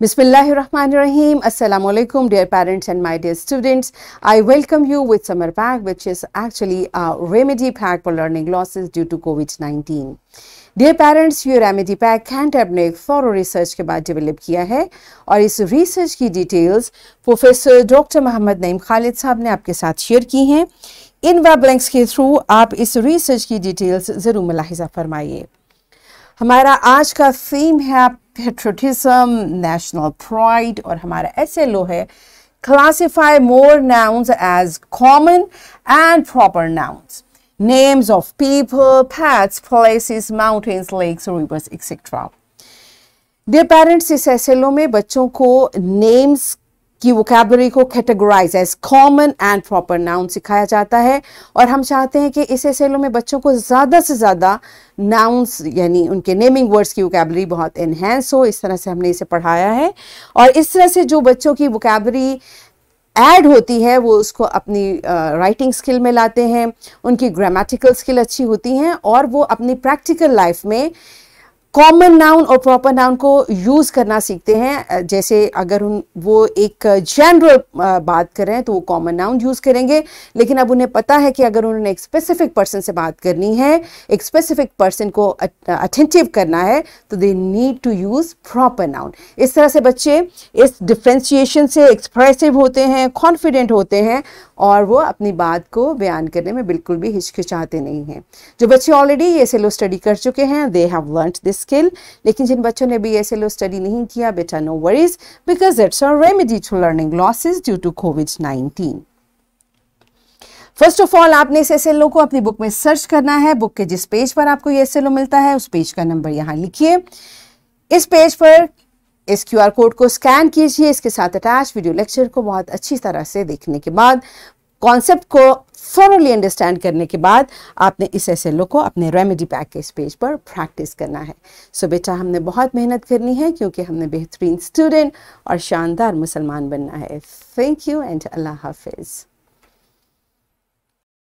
Bismillahirrahmanirrahim. Assalamu alaikum, dear parents and my dear students. I welcome you with Summer Pack, which is actually a remedy pack for learning losses due to COVID 19. Dear parents ये remedy pack कैंटर ने एक furrow research के बाद develop किया है और इस रिसर्च की details professor doctor Mohammad Naeem Khalid साहब ने आपके साथ शेयर की हैं इन वेब लिंक्स के थ्रू आप इस रिसर्च की डिटेल्स ज़रूर मुलाहिजा फरमाइए हमारा आज का थीम है पेट्रोटिज्म नेशनल प्राइड और हमारा ऐसे लो है classify more nouns as common and proper nouns. Names of people, paths, places, mountains, lakes, rivers, etc. Dear parents, इस एस में बच्चों को names की वोकेबलरी को categorize as common and proper noun सिखाया जाता है और हम चाहते हैं कि इस एसेलो में बच्चों को ज़्यादा से ज़्यादा नाउन्स यानी उनके नेमिंग वर्ड्स की वोकेबलरी बहुत इन्हेंस हो इस तरह से हमने इसे पढ़ाया है और इस तरह से जो बच्चों की वोकेबलरी ऐड होती है वो उसको अपनी राइटिंग uh, स्किल में लाते हैं उनकी ग्रामेटिकल स्किल अच्छी होती हैं और वो अपनी प्रैक्टिकल लाइफ में कॉमन नाउन और प्रॉपर नाउन को यूज करना सीखते हैं जैसे अगर उन वो एक जनरल बात कर रहे हैं तो वो कॉमन नाउन यूज करेंगे लेकिन अब उन्हें पता है कि अगर उन्होंने एक स्पेसिफिक पर्सन से बात करनी है एक स्पेसिफिक पर्सन को अटेंटिव करना है तो they need to use proper noun इस तरह से बच्चे इस डिफ्रेंशिएशन से एक्सप्रेसिव होते हैं कॉन्फिडेंट होते हैं और वो अपनी बात को बयान करने में बिल्कुल भी हिचकिचाते नहीं हैं जो बच्चे ऑलरेडी ये सेलो स्टडी कर चुके हैं they have learn this skill लेकिन जिन बच्चों ने B S L O study नहीं किया बेटा no worries because it's a remedy to learning losses due to COVID nineteen first of all आपने इस एस को अपनी बुक में सर्च करना है बुक के जिस पेज पर आपको ये एस मिलता है उस पेज का नंबर यहाँ लिखिए इस पेज पर इस क्यू कोड को स्कैन कीजिए इसके साथ अटैच वीडियो लेक्चर को बहुत अच्छी तरह से देखने के बाद कॉन्सेप्ट को फॉरली अंडरस्टैंड करने के बाद आपने इस एसएलओ को अपने रेमेडी पैक इस पेज पर प्रैक्टिस करना है सो so बेटा हमने बहुत मेहनत करनी है क्योंकि हमने बेहतरीन स्टूडेंट और शानदार मुसलमान बनना है थैंक यू एंड अल्लाह हाफिज़